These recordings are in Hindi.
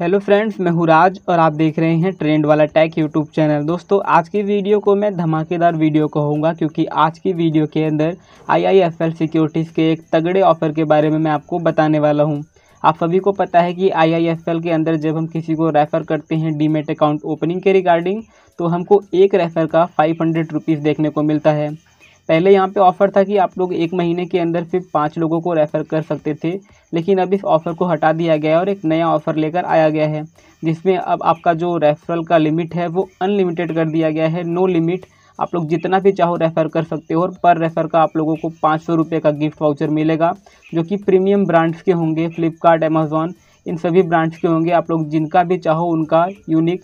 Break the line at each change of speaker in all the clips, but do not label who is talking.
हेलो फ्रेंड्स मैं हूँ राज और आप देख रहे हैं ट्रेंड वाला टैक यूट्यूब चैनल दोस्तों आज की वीडियो को मैं धमाकेदार वीडियो कहूँगा क्योंकि आज की वीडियो के अंदर आईआईएफएल सिक्योरिटीज़ के एक तगड़े ऑफर के बारे में मैं आपको बताने वाला हूँ आप सभी को पता है कि आईआईएफएल के अंदर जब हम किसी को रेफ़र करते हैं डीमेट अकाउंट ओपनिंग के रिगार्डिंग तो हमको एक रेफ़र का फाइव हंड्रेड देखने को मिलता है पहले यहाँ पे ऑफ़र था कि आप लोग एक महीने के अंदर सिर्फ पाँच लोगों को रेफ़र कर सकते थे लेकिन अब इस ऑफ़र को हटा दिया गया है और एक नया ऑफ़र लेकर आया गया है जिसमें अब आपका जो रेफ़रल का लिमिट है वो अनलिमिटेड कर दिया गया है नो लिमिट आप लोग जितना भी चाहो रेफ़र कर सकते हो और पर रेफ़र का आप लोगों को पाँच सौ रुपये का गिफ्ट वाउचर मिलेगा जो कि प्रीमियम ब्रांड्स के होंगे फ्लिपकार्ट अमेज़ॉन इन सभी ब्रांड्स के होंगे आप लोग जिनका भी चाहो उनका यूनिक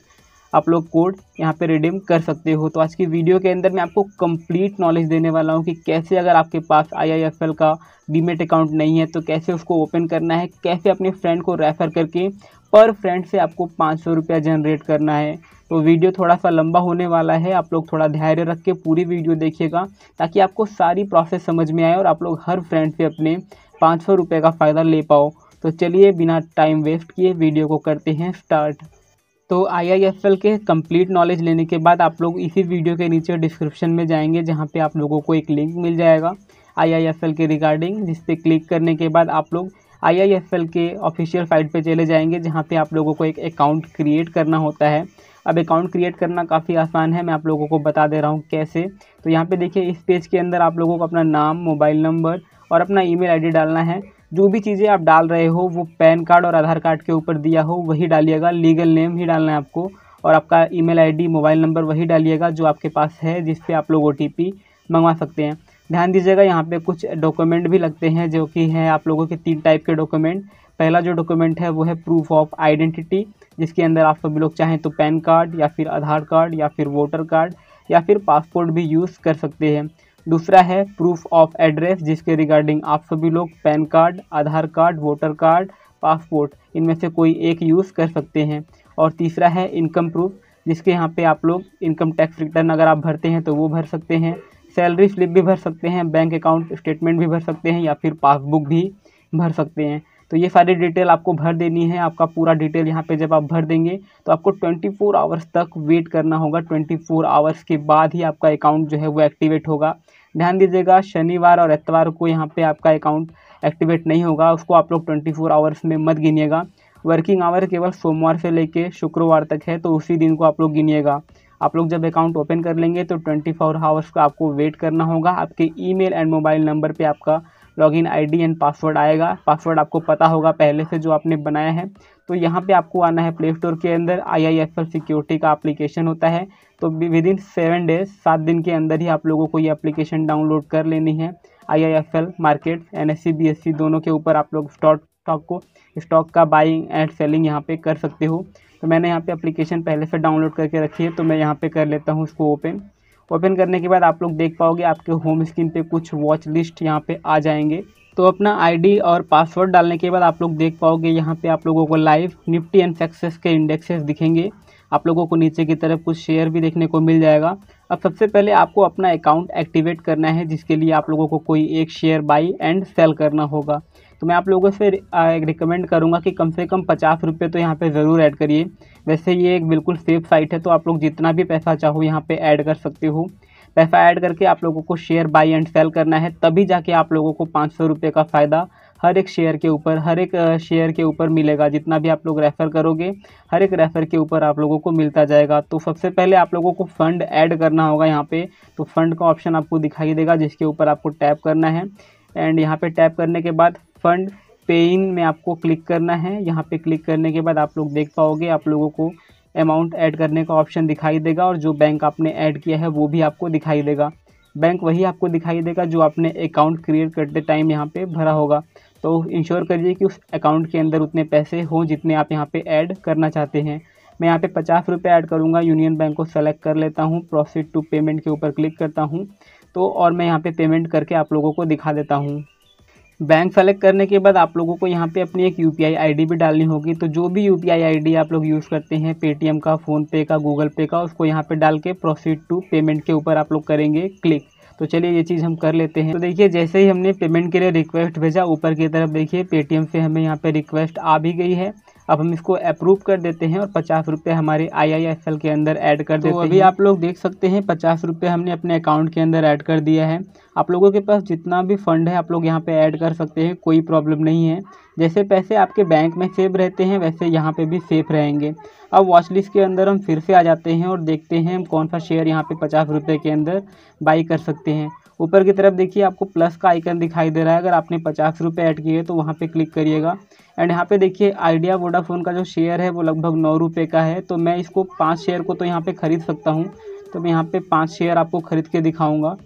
आप लोग कोड यहाँ पे रिडीम कर सकते हो तो आज की वीडियो के अंदर मैं आपको कंप्लीट नॉलेज देने वाला हूँ कि कैसे अगर आपके पास आईआईएफएल का डीमेट अकाउंट नहीं है तो कैसे उसको ओपन करना है कैसे अपने फ्रेंड को रेफ़र करके पर फ्रेंड से आपको पाँच सौ रुपया जनरेट करना है तो वीडियो थोड़ा सा लंबा होने वाला है आप लोग थोड़ा धैर्य रख के पूरी वीडियो देखिएगा ताकि आपको सारी प्रोसेस समझ में आए और आप लोग हर फ्रेंड से अपने पाँच सौ रुपये का फ़ायदा ले पाओ तो चलिए बिना टाइम वेस्ट किए वीडियो को करते हैं स्टार्ट तो आईआईएफएल के कंप्लीट नॉलेज लेने के बाद आप लोग इसी वीडियो के नीचे डिस्क्रिप्शन में जाएंगे जहाँ पे आप लोगों को एक लिंक मिल जाएगा आईआईएफएल के रिगार्डिंग जिस पर क्लिक करने के बाद आप लोग आईआईएफएल के ऑफिशियल साइट पे चले जाएंगे जहाँ पे आप लोगों को एक अकाउंट क्रिएट करना होता है अब अकाउंट क्रिएट करना काफ़ी आसान है मैं आप लोगों को बता दे रहा हूँ कैसे तो यहाँ पर देखिए इस पेज के अंदर आप लोगों को अपना नाम मोबाइल नंबर और अपना ई मेल डालना है जो भी चीज़ें आप डाल रहे हो वो पैन कार्ड और आधार कार्ड के ऊपर दिया हो वही डालिएगा लीगल नेम ही डालना है आपको और आपका ईमेल आईडी मोबाइल नंबर वही डालिएगा जो आपके पास है जिस आप लोग ओ मंगवा सकते हैं ध्यान दीजिएगा यहाँ पे कुछ डॉक्यूमेंट भी लगते हैं जो कि हैं आप लोगों के तीन टाइप के डॉक्यूमेंट पहला जो डॉक्यूमेंट है वो है प्रूफ ऑफ आइडेंटिटी जिसके अंदर आप सभी लोग चाहें तो पैन कार्ड या फिर आधार कार्ड या फिर वोटर कार्ड या फिर पासपोर्ट भी यूज़ कर सकते हैं दूसरा है प्रूफ ऑफ एड्रेस जिसके रिगार्डिंग आप सभी लोग PAN card Aadhaar card voter card passport इनमें से कोई एक यूज़ कर सकते हैं और तीसरा है इनकम प्रूफ जिसके यहाँ पे आप लोग इनकम टैक्स रिटर्न अगर आप भरते हैं तो वो भर सकते हैं सैलरी स्लिप भी भर सकते हैं बैंक अकाउंट स्टेटमेंट भी भर सकते हैं या फिर पासबुक भी भर सकते हैं तो ये सारी डिटेल आपको भर देनी है आपका पूरा डिटेल यहाँ पे जब आप भर देंगे तो आपको 24 फोर आवर्स तक वेट करना होगा 24 फोर आवर्स के बाद ही आपका अकाउंट जो है वो एक्टिवेट होगा ध्यान दीजिएगा शनिवार और एतवार को यहाँ पे आपका अकाउंट एक्टिवेट नहीं होगा उसको आप लोग ट्वेंटी फोर आवर्स में मत गिनिएगा वर्किंग आवर केवल सोमवार से लेके शुक्रवार तक है तो उसी दिन को आप लोग गिनिएगा आप लोग जब अकाउंट ओपन कर लेंगे तो ट्वेंटी फोर आवर्स का आपको वेट करना होगा आपके ईमेल एंड मोबाइल नंबर पे आपका लॉगिन आईडी एंड पासवर्ड आएगा पासवर्ड आपको पता होगा पहले से जो आपने बनाया है तो यहाँ पे आपको आना है प्ले स्टोर के अंदर आईआईएफएल सिक्योरिटी का एप्लीकेशन होता है तो विद इन सेवन डेज सात दिन के अंदर ही आप लोगों को ये एप्लीकेशन डाउनलोड कर लेनी है आईआईएफएल मार्केट एनएससी बीएससी दोनों के ऊपर आप लोग स्टॉक स्टॉक को स्टॉक का बाइंग एंड सेलिंग यहाँ पे कर सकते हो तो मैंने यहाँ पे एप्लीकेशन पहले से डाउनलोड करके रखी है तो मैं यहाँ पर कर लेता हूँ उसको ओपन ओपन करने के बाद आप लोग देख पाओगे आपके होम स्क्रीन पे कुछ वॉच लिस्ट यहाँ पे आ जाएंगे तो अपना आईडी और पासवर्ड डालने के बाद आप लोग देख पाओगे यहाँ पे आप लोगों को लाइव निफ्टी एंड सक्सेस के इंडेक्सेस दिखेंगे आप लोगों को नीचे की तरफ कुछ शेयर भी देखने को मिल जाएगा अब सबसे पहले आपको अपना अकाउंट एक्टिवेट करना है जिसके लिए आप लोगों को कोई एक शेयर बाई एंड सेल करना होगा तो मैं आप लोगों से रिकमेंड करूँगा कि कम से कम पचास रुपये तो यहाँ पे ज़रूर ऐड करिए वैसे ये एक बिल्कुल सेफ साइट है तो आप लोग जितना भी पैसा चाहो यहाँ पे ऐड कर सकते हो पैसा ऐड करके आप लोगों को शेयर बाई एंड सेल करना है तभी जाके आप लोगों को पाँच सौ रुपये का फ़ायदा हर एक शेयर के ऊपर हर एक शेयर के ऊपर मिलेगा जितना भी आप लोग रेफ़र करोगे हर एक रेफ़र के ऊपर आप लोगों को मिलता जाएगा तो सबसे पहले आप लोगों को फ़ंड ऐड करना होगा यहाँ पे तो फंड का ऑप्शन आपको दिखाई देगा जिसके ऊपर आपको टैप करना है एंड यहाँ पे टैप करने के बाद फंड पे इन में आपको क्लिक करना है यहाँ पे क्लिक करने के बाद आप लोग देख पाओगे आप लोगों को अमाउंट ऐड करने का ऑप्शन दिखाई देगा और जो बैंक आपने ऐड किया है वो भी आपको दिखाई देगा बैंक वही आपको दिखाई देगा जो आपने अकाउंट क्रिएट करते टाइम यहाँ पे भरा होगा तो इंश्योर करिए कि उस अकाउंट के अंदर उतने पैसे हों जितने आप यहाँ पर ऐड करना चाहते हैं मैं यहाँ पे पचास रुपये ऐड करूँगा यूनियन बैंक को सेलेक्ट कर लेता हूँ प्रोसीड टू पेमेंट के ऊपर क्लिक करता हूँ तो और मैं यहाँ पे पेमेंट करके आप लोगों को दिखा देता हूँ बैंक सेलेक्ट करने के बाद आप लोगों को यहाँ पे अपनी एक यू पी भी डालनी होगी तो जो भी यू पी आप लोग यूज़ करते हैं पेटीएम का फ़ोनपे का गूगल पे का उसको यहाँ पे डाल के प्रोसीड टू पेमेंट के ऊपर आप लोग करेंगे क्लिक तो चलिए ये चीज़ हम कर लेते हैं तो देखिए जैसे ही हमने पेमेंट के लिए रिक्वेस्ट भेजा ऊपर की तरफ देखिए पेटीएम से हमें यहाँ पे रिक्वेस्ट आ भी गई है अब हम इसको अप्रूव कर देते हैं और पचास रुपये हमारे आई के अंदर ऐड कर तो देते अभी आप लोग देख सकते हैं पचास रुपये हमने अपने अकाउंट के अंदर ऐड कर दिया है आप लोगों के पास जितना भी फंड है आप लोग यहाँ पे ऐड कर सकते हैं कोई प्रॉब्लम नहीं है जैसे पैसे आपके बैंक में सेव रहते हैं वैसे यहाँ पे भी सेफ रहेंगे अब वॉच लिस्ट के अंदर हम फिर से आ जाते हैं और देखते हैं हम कौन सा शेयर यहाँ पे पचास रुपये के अंदर बाई कर सकते हैं ऊपर की तरफ देखिए आपको प्लस का आइकन दिखाई दे रहा है अगर आपने पचास रुपये ऐड किए तो वहाँ पे क्लिक करिएगा एंड यहाँ पे देखिए आइडिया वोडाफोन का जो शेयर है वो लगभग नौ रुपये का है तो मैं इसको पाँच शेयर को तो यहाँ पर ख़रीद सकता हूँ तो मैं यहाँ पर पाँच शेयर आपको ख़रीद के दिखाऊँगा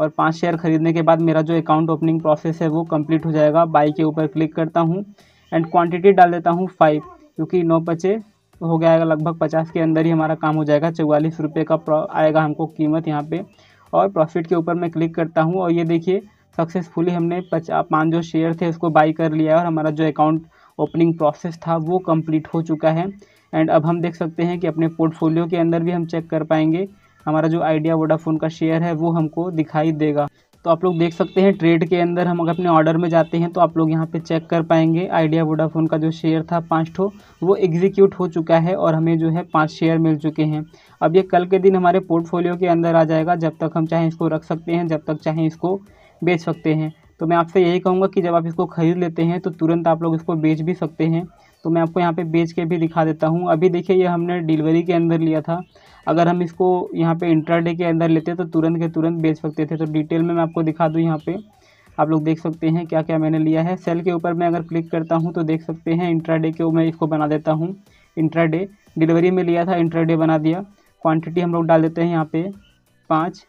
और पाँच शेयर ख़रीदने के बाद मेरा जो अकाउंट ओपनिंग प्रोसेस है वो कम्प्लीट हो जाएगा बाई के ऊपर क्लिक करता हूँ एंड क्वान्टिटी डाल देता हूँ फाइव क्योंकि नौ पचे हो गया लगभग पचास के अंदर ही हमारा काम हो जाएगा चौवालीस रुपये का आएगा हमको कीमत यहाँ पर और प्रॉफिट के ऊपर मैं क्लिक करता हूँ और ये देखिए सक्सेसफुली हमने पचास पाँच जो शेयर थे उसको बाई कर लिया है और हमारा जो अकाउंट ओपनिंग प्रोसेस था वो कम्प्लीट हो चुका है एंड अब हम देख सकते हैं कि अपने पोर्टफोलियो के अंदर भी हम चेक कर पाएंगे हमारा जो आइडिया वोडाफोन का शेयर है वो हमको दिखाई देगा तो आप लोग देख सकते हैं ट्रेड के अंदर हम अगर अपने ऑर्डर में जाते हैं तो आप लोग यहाँ पे चेक कर पाएंगे आइडिया वोडाफोन का जो शेयर था पाँच ठो वो एग्जीक्यूट हो चुका है और हमें जो है पाँच शेयर मिल चुके हैं अब ये कल के दिन हमारे पोर्टफोलियो के अंदर आ जाएगा जब तक हम चाहें इसको रख सकते हैं जब तक चाहें इसको बेच सकते हैं तो मैं आपसे यही कहूँगा कि जब आप इसको ख़रीद लेते हैं तो तुरंत आप लोग इसको बेच भी सकते हैं तो मैं आपको यहाँ पे बेच के भी दिखा देता हूँ अभी देखिए ये हमने डिलीवरी के अंदर लिया था अगर हम इसको यहाँ पे इंटरडे के अंदर लेते तो तुरंत के तुरंत बेच सकते थे तो डिटेल में मैं आपको दिखा दूँ यहाँ पे आप लोग देख सकते हैं क्या क्या मैंने लिया है सेल के ऊपर मैं अगर क्लिक करता हूँ तो देख सकते हैं इंट्राडे के मैं इसको बना देता हूँ इंट्राडे डिलीवरी में लिया था इंट्राडे बना दिया क्वांटिटी हम लोग डाल देते हैं यहाँ पे पाँच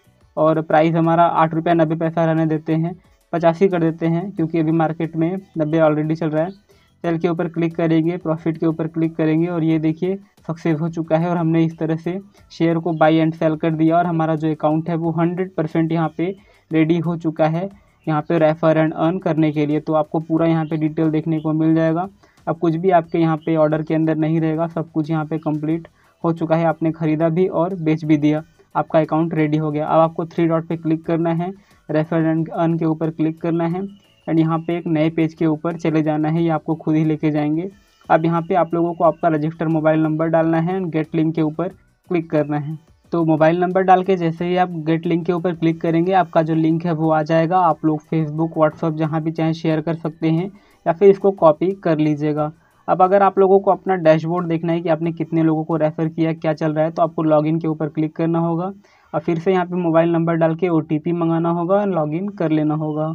और प्राइस हमारा आठ रुपया नब्बे पैसा रहने देते हैं पचासी कर देते हैं क्योंकि अभी मार्केट में नब्बे ऑलरेडी चल रहा है सेल के ऊपर क्लिक करेंगे प्रॉफिट के ऊपर क्लिक करेंगे और ये देखिए सक्सेस हो चुका है और हमने इस तरह से शेयर को बाई एंड सेल कर दिया और हमारा जो अकाउंट है वो हंड्रेड परसेंट यहाँ पर रेडी हो चुका है यहाँ पे रेफ़र एंड अर्न करने के लिए तो आपको पूरा यहाँ पे डिटेल देखने को मिल जाएगा अब कुछ भी आपके यहाँ पे ऑर्डर के अंदर नहीं रहेगा सब कुछ यहाँ पे कंप्लीट हो चुका है आपने ख़रीदा भी और बेच भी दिया आपका अकाउंट रेडी हो गया अब आपको थ्री डॉट पे क्लिक करना है रेफर एंड अर्न के ऊपर क्लिक करना है एंड यहाँ पे एक नए पेज के ऊपर चले जाना है ये आपको खुद ही लेके जाएंगे अब यहाँ पे आप लोगों को आपका रजिस्टर मोबाइल नंबर डालना है एंड गेट लिंक के ऊपर क्लिक करना है तो मोबाइल नंबर डाल के जैसे ही आप गेट लिंक के ऊपर क्लिक करेंगे आपका जो लिंक है वो आ जाएगा आप लोग फेसबुक व्हाट्सअप जहाँ भी चाहें शेयर कर सकते हैं या फिर इसको कॉपी कर लीजिएगा अब अगर आप लोगों को अपना डैशबोर्ड देखना है कि आपने कितने लोगों को रेफ़र किया क्या चल रहा है तो आपको लॉगिन के ऊपर क्लिक करना होगा और फिर से यहाँ पे मोबाइल नंबर डाल के ओ मंगाना होगा और लॉगिन कर लेना होगा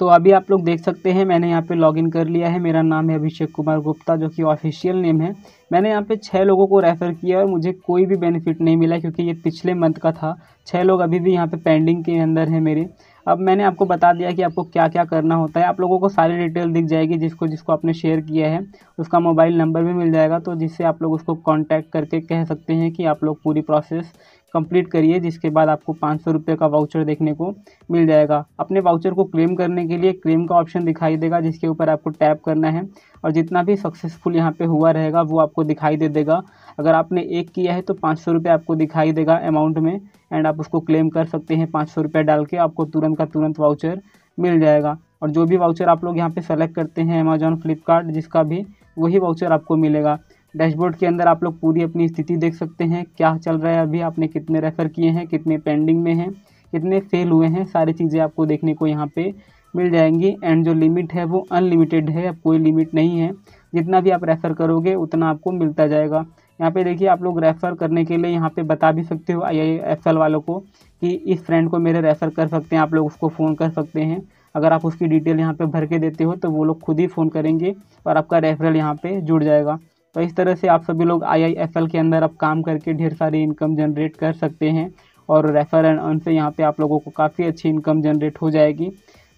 तो अभी आप लोग देख सकते हैं मैंने यहाँ पे लॉगिन कर लिया है मेरा नाम है अभिषेक कुमार गुप्ता जो कि ऑफिशियल नेम है मैंने यहाँ पे छः लोगों को रेफ़र किया और मुझे कोई भी बेनिफिट नहीं मिला क्योंकि ये पिछले मंथ का था छः लोग अभी भी यहाँ पे पेंडिंग के अंदर है मेरे अब मैंने आपको बता दिया कि आपको क्या क्या करना होता है आप लोगों को सारी डिटेल दिख जाएगी जिसको जिसको आपने शेयर किया है उसका मोबाइल नंबर भी मिल जाएगा तो जिससे आप लोग उसको कॉन्टैक्ट करके कह सकते हैं कि आप लोग पूरी प्रोसेस कंप्लीट करिए जिसके बाद आपको पाँच सौ रुपये का वाउचर देखने को मिल जाएगा अपने वाउचर को क्लेम करने के लिए क्लेम का ऑप्शन दिखाई देगा जिसके ऊपर आपको टैप करना है और जितना भी सक्सेसफुल यहाँ पे हुआ रहेगा वो आपको दिखाई दे देगा अगर आपने एक किया है तो पाँच सौ रुपये आपको दिखाई देगा अमाउंट में एंड आप उसको क्लेम कर सकते हैं पाँच सौ रुपये डाल के आपको तुरंत का तुरंत वाउचर मिल जाएगा और जो भी वाउचर आप लोग यहाँ पर सेलेक्ट करते हैं अमेजोन फ्लिपकार्ट जिसका भी वही वाउचर आपको मिलेगा डैशबोर्ड के अंदर आप लोग पूरी अपनी स्थिति देख सकते हैं क्या चल रहा है अभी आपने कितने रेफ़र किए हैं कितने पेंडिंग में हैं कितने फेल हुए हैं सारी चीज़ें आपको देखने को यहाँ पे मिल जाएंगी एंड जो लिमिट है वो अनलिमिटेड है अब कोई लिमिट नहीं है जितना भी आप रेफ़र करोगे उतना आपको मिलता जाएगा यहाँ पे देखिए आप लोग रेफ़र करने के लिए यहाँ पे बता भी सकते हो आई वालों को कि इस फ्रेंड को मेरे रेफ़र कर सकते हैं आप लोग उसको फ़ोन कर सकते हैं अगर आप उसकी डिटेल यहाँ पर भर के देते हो तो वो लोग खुद ही फ़ोन करेंगे और आपका रेफरल यहाँ पर जुड़ जाएगा तो इस तरह से आप सभी लोग आई के अंदर आप काम करके ढेर सारी इनकम जनरेट कर सकते हैं और रेफ़र एंड अर्न से यहाँ पे आप लोगों को काफ़ी अच्छी इनकम जनरेट हो जाएगी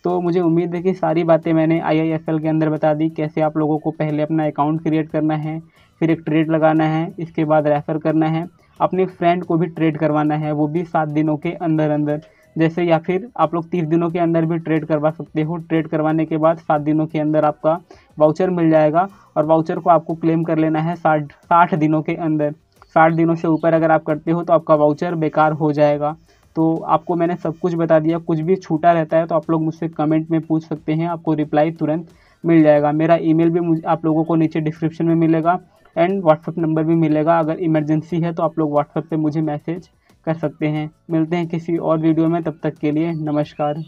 तो मुझे उम्मीद है कि सारी बातें मैंने आई के अंदर बता दी कैसे आप लोगों को पहले अपना अकाउंट क्रिएट करना है फिर एक ट्रेड लगाना है इसके बाद रेफ़र करना है अपने फ्रेंड को भी ट्रेड करवाना है वो भी सात दिनों के अंदर अंदर जैसे या फिर आप लोग तीस दिनों के अंदर भी ट्रेड करवा सकते हो ट्रेड करवाने के बाद सात दिनों के अंदर आपका वाउचर मिल जाएगा और वाउचर को आपको क्लेम कर लेना है साठ साठ दिनों के अंदर साठ दिनों से ऊपर अगर आप करते हो तो आपका वाउचर बेकार हो जाएगा तो आपको मैंने सब कुछ बता दिया कुछ भी छूटा रहता है तो आप लोग मुझसे कमेंट में पूछ सकते हैं आपको रिप्लाई तुरंत मिल जाएगा मेरा ईमेल भी आप लोगों को नीचे डिस्क्रिप्शन में मिलेगा एंड व्हाट्सअप नंबर भी मिलेगा अगर इमरजेंसी है तो आप लोग व्हाट्सअप पे मुझे मैसेज कर सकते हैं मिलते हैं किसी और वीडियो में तब तक के लिए नमस्कार